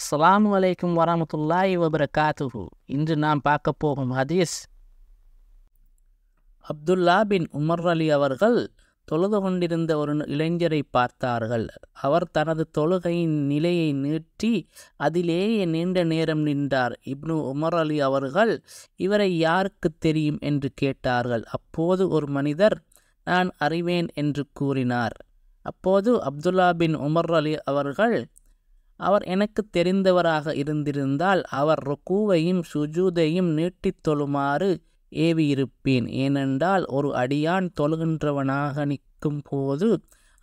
அஸ்லாம் வலைக்கும் வரமத்துல்லாய் வபரகாத்துஹு இன்று நாம் பார்க்க போகும் ஹதீஸ் அப்துல்லா பின் உமர் அலி அவர்கள் தொழுது கொண்டிருந்த ஒரு இளைஞரை பார்த்தார்கள் அவர் தனது தொழுகையின் நிலையை நீட்டி அதிலேயே நீண்ட நேரம் நின்றார் இப்னு உமர் அலி அவர்கள் இவரை யாருக்கு தெரியும் என்று கேட்டார்கள் அப்போது ஒரு மனிதர் நான் அறிவேன் என்று கூறினார் அப்போது அப்துல்லா பின் உமர் அலி அவர்கள் அவர் எனக்கு தெரிந்தவராக இருந்திருந்தால் அவர் ருக்குவையும் சுஜூதையும் நீட்டித் தொழுமாறு ஏவியிருப்பேன் ஏனென்றால் ஒரு அடியான் தொழுகின்றவனாக நிற்கும் போது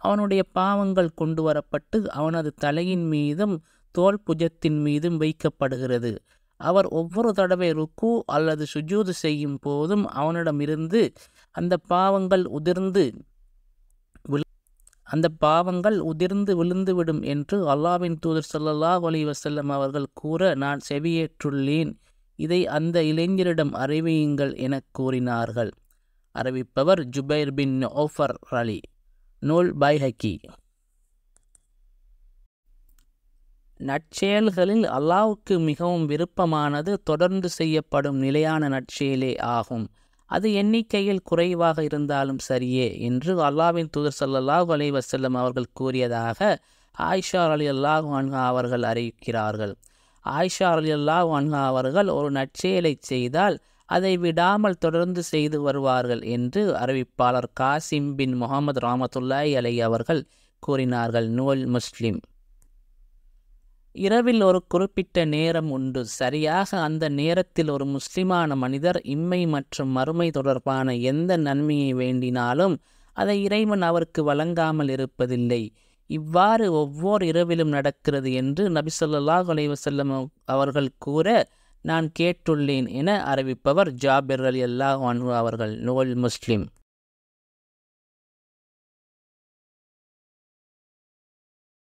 அவனுடைய பாவங்கள் கொண்டு வரப்பட்டு அவனது தலையின் மீதும் தோல் புஜத்தின் மீதும் வைக்கப்படுகிறது அவர் ஒவ்வொரு தடவை ருக்கு அல்லது சுஜூது செய்யும் போதும் அவனிடமிருந்து அந்த பாவங்கள் உதிர்ந்து அந்த பாவங்கள் உதிர்ந்து விழுந்துவிடும் என்று அல்லாவின் தூதர் சல்லல்லாஹ் அலி வசல்லம் அவர்கள் கூற நான் செவியேற்றுள்ளேன் இதை அந்த இளைஞரிடம் அறிவியுங்கள் என கூறினார்கள் அறிவிப்பவர் ஜுபைர் பின் ஓஃபர் அலி நூல் பைஹக்கி நற்செயல்களில் அல்லாவுக்கு மிகவும் விருப்பமானது தொடர்ந்து செய்யப்படும் நிலையான நற்செயலே ஆகும் அது எண்ணிக்கையில் குறைவாக இருந்தாலும் சரியே என்று அல்லாவின் தூதர் சல்லாஹ் அலி வசல்லம் அவர்கள் கூறியதாக ஆயிஷா அலி அல்லாஹ் வான்ஹா அவர்கள் அறிவிக்கிறார்கள் ஆயிஷா அலி அல்லாஹ் அன்ஹா அவர்கள் ஒரு நற்செயலை செய்தால் அதை விடாமல் தொடர்ந்து செய்து வருவார்கள் என்று அறிவிப்பாளர் காசிம் பின் முகமது ராமத்துல்லாய் அலை அவர்கள் கூறினார்கள் நூல் முஸ்லிம் இரவில் ஒரு குறிப்பிட்ட நேரம் உண்டு சரியாக அந்த நேரத்தில் ஒரு முஸ்லிமான மனிதர் இம்மை மற்றும் மறுமை தொடர்பான எந்த நன்மையை வேண்டினாலும் அதை இறைவன் அவருக்கு வழங்காமல் இருப்பதில்லை இவ்வாறு ஒவ்வொரு இரவிலும் நடக்கிறது என்று நபிசல்லாஹ் அலைவசல்லம் அவர்கள் கூற நான் கேட்டுள்ளேன் என அறிவிப்பவர் ஜாபிர் அலி அல்லாஹ் அவர்கள் நோல் முஸ்லிம்